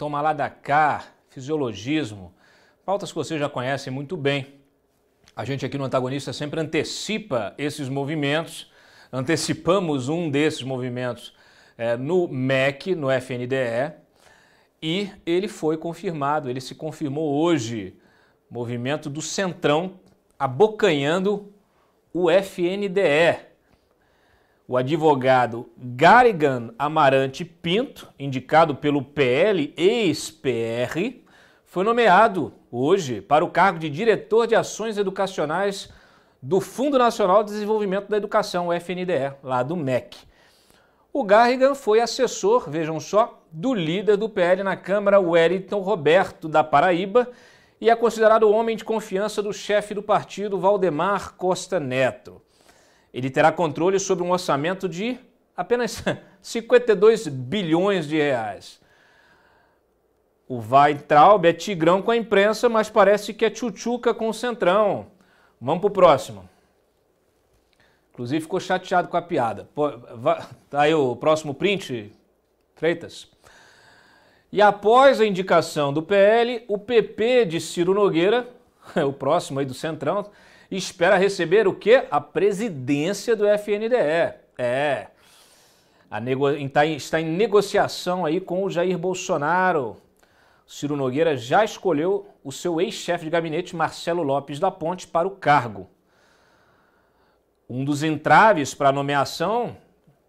toma lá da cá, fisiologismo, pautas que vocês já conhecem muito bem. A gente aqui no Antagonista sempre antecipa esses movimentos, antecipamos um desses movimentos é, no MEC, no FNDE, e ele foi confirmado, ele se confirmou hoje, movimento do Centrão abocanhando o FNDE o advogado Garigan Amarante Pinto, indicado pelo PL ex-PR, foi nomeado hoje para o cargo de diretor de ações educacionais do Fundo Nacional de Desenvolvimento da Educação, o FNDE, lá do MEC. O Garrigan foi assessor, vejam só, do líder do PL na Câmara, Wellington Roberto, da Paraíba, e é considerado homem de confiança do chefe do partido, Valdemar Costa Neto ele terá controle sobre um orçamento de apenas 52 bilhões de reais. O vai Traub é tigrão com a imprensa, mas parece que é tchutchuca com o centrão. Vamos pro próximo. Inclusive ficou chateado com a piada. Pô, vai, tá aí o próximo print, Freitas. E após a indicação do PL, o PP de Ciro Nogueira, o próximo aí do Centrão, espera receber o quê? A presidência do FNDE. É. Nego... Tá está em negociação aí com o Jair Bolsonaro. Ciro Nogueira já escolheu o seu ex-chefe de gabinete, Marcelo Lopes da Ponte, para o cargo. Um dos entraves para a nomeação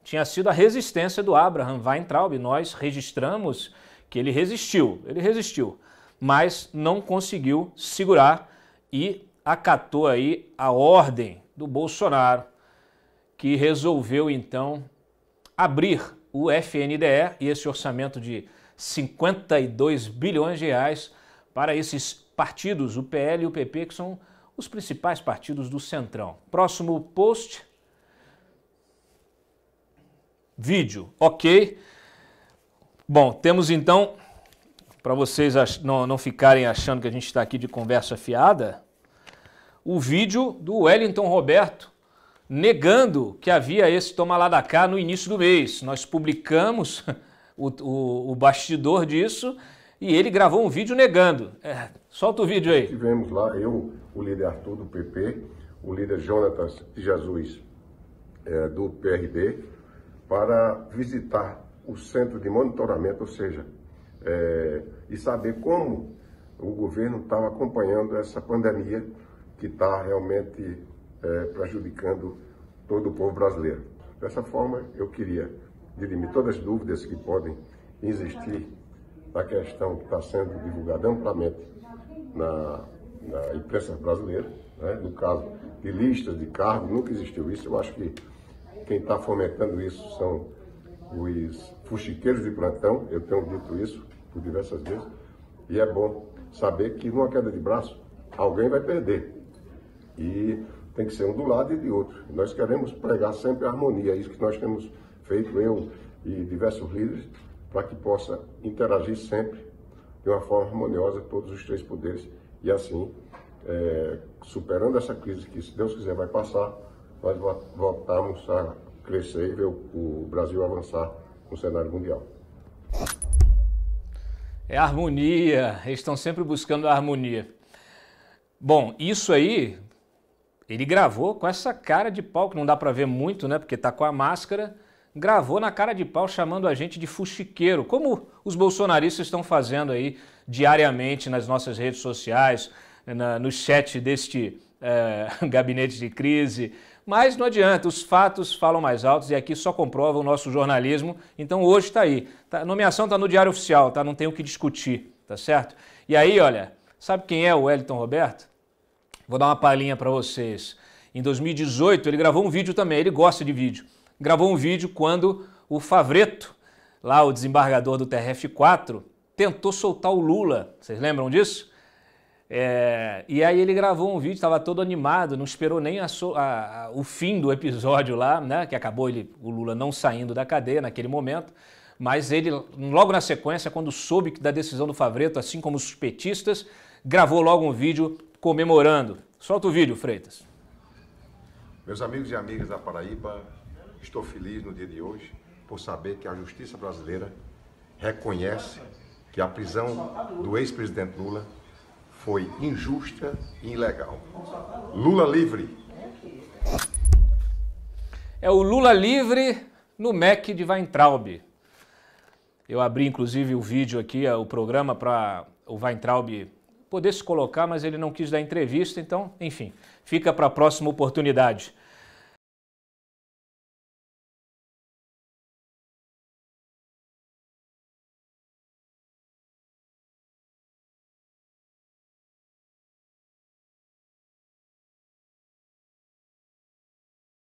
tinha sido a resistência do Abraham Weintraub. Nós registramos que ele resistiu, ele resistiu, mas não conseguiu segurar e acatou aí a ordem do Bolsonaro, que resolveu então abrir o FNDE e esse orçamento de 52 bilhões de reais para esses partidos, o PL e o PP, que são os principais partidos do Centrão. Próximo post. Vídeo, ok. Bom, temos então, para vocês não, não ficarem achando que a gente está aqui de conversa fiada, o vídeo do Wellington Roberto negando que havia esse toma lá da cá no início do mês. Nós publicamos o, o, o bastidor disso e ele gravou um vídeo negando. É, solta o vídeo aí. Tivemos lá, eu, o líder Arthur do PP, o líder Jonatas Jesus é, do PRD, para visitar o centro de monitoramento, ou seja, é, e saber como o governo estava acompanhando essa pandemia que está realmente é, prejudicando todo o povo brasileiro. Dessa forma, eu queria dirimir todas as dúvidas que podem existir na questão que está sendo divulgada amplamente na, na imprensa brasileira, né? no caso de listas de cargos, nunca existiu isso. Eu acho que quem está fomentando isso são os fuxiqueiros de plantão, eu tenho dito isso por diversas vezes, e é bom saber que numa queda de braço alguém vai perder. E tem que ser um do lado e de outro. Nós queremos pregar sempre a harmonia, é isso que nós temos feito, eu e diversos líderes, para que possa interagir sempre de uma forma harmoniosa todos os três poderes e assim, é, superando essa crise que, se Deus quiser, vai passar, nós voltamos a crescer e ver o Brasil avançar no cenário mundial. É harmonia, eles estão sempre buscando a harmonia. Bom, isso aí ele gravou com essa cara de pau, que não dá para ver muito, né? Porque tá com a máscara. Gravou na cara de pau chamando a gente de fuxiqueiro, como os bolsonaristas estão fazendo aí diariamente nas nossas redes sociais, na, no chat deste é, gabinete de crise. Mas não adianta, os fatos falam mais altos e aqui só comprova o nosso jornalismo. Então hoje está aí. Tá, a nomeação está no Diário Oficial, tá? Não tem o que discutir, tá certo? E aí, olha, sabe quem é o Wellington Roberto? Vou dar uma palhinha para vocês. Em 2018, ele gravou um vídeo também, ele gosta de vídeo. Gravou um vídeo quando o Favreto, lá o desembargador do TRF4, tentou soltar o Lula. Vocês lembram disso? É... e aí ele gravou um vídeo, estava todo animado, não esperou nem a so... a... o fim do episódio lá, né? Que acabou ele, o Lula não saindo da cadeia naquele momento. Mas ele, logo na sequência, quando soube da decisão do Favreto, assim como os petistas, gravou logo um vídeo comemorando. Solta o vídeo, Freitas. Meus amigos e amigas da Paraíba, estou feliz no dia de hoje por saber que a justiça brasileira reconhece que a prisão do ex-presidente Lula foi injusta e ilegal. Lula livre. É o Lula livre no MEC de Weintraub. Eu abri inclusive o vídeo aqui, o programa para o Weintraub poder se colocar, mas ele não quis dar entrevista, então, enfim, fica para a próxima oportunidade.